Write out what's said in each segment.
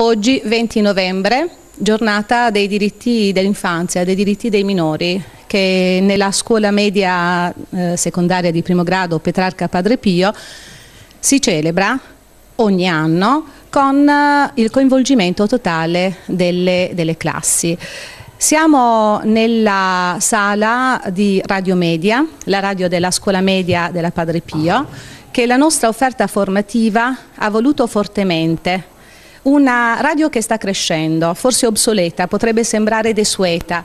Oggi 20 novembre, giornata dei diritti dell'infanzia, dei diritti dei minori, che nella scuola media eh, secondaria di primo grado Petrarca Padre Pio si celebra ogni anno con eh, il coinvolgimento totale delle, delle classi. Siamo nella sala di Radio Media, la radio della scuola media della Padre Pio, che la nostra offerta formativa ha voluto fortemente una radio che sta crescendo, forse obsoleta, potrebbe sembrare desueta,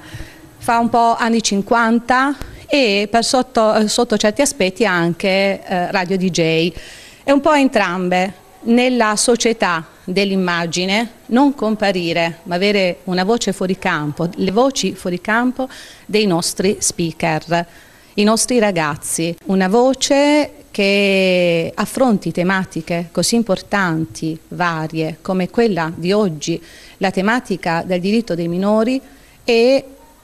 fa un po' anni 50 e per sotto, sotto certi aspetti anche eh, radio DJ. È un po' entrambe, nella società dell'immagine non comparire ma avere una voce fuori campo, le voci fuori campo dei nostri speaker, i nostri ragazzi, una voce che affronti tematiche così importanti, varie, come quella di oggi, la tematica del diritto dei minori, è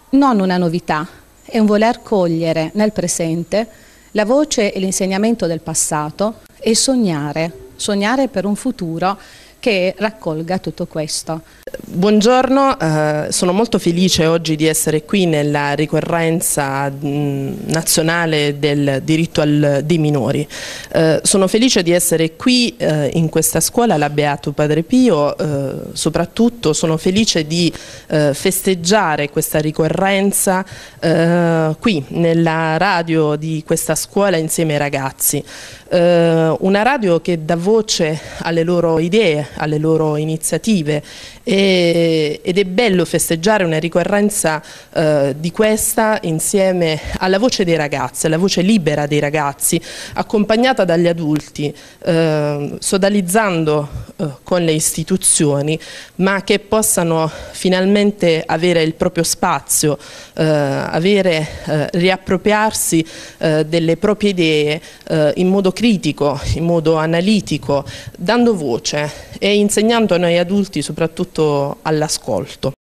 non una novità, è un voler cogliere nel presente la voce e l'insegnamento del passato e sognare, sognare per un futuro che raccolga tutto questo. Buongiorno, eh, sono molto felice oggi di essere qui nella ricorrenza mh, mm, nazionale del diritto al, dei minori. Eh, sono felice di essere qui eh, in questa scuola, la Beato Padre Pio, eh, soprattutto sono felice di eh, festeggiare questa ricorrenza eh, qui nella radio di questa scuola insieme ai ragazzi. una radio che dà voce alle loro idee, alle loro iniziative e eh, ed è bello festeggiare una ricorrenza eh, di questa insieme alla voce dei ragazzi, alla voce libera dei ragazzi, accompagnata dagli adulti, eh, sodalizzando eh, con le istituzioni, ma che possano finalmente avere il proprio spazio, eh, avere, eh, riappropriarsi eh, delle proprie idee eh, in modo critico, in modo analitico, dando voce e insegnando a noi adulti soprattutto all'ascolto.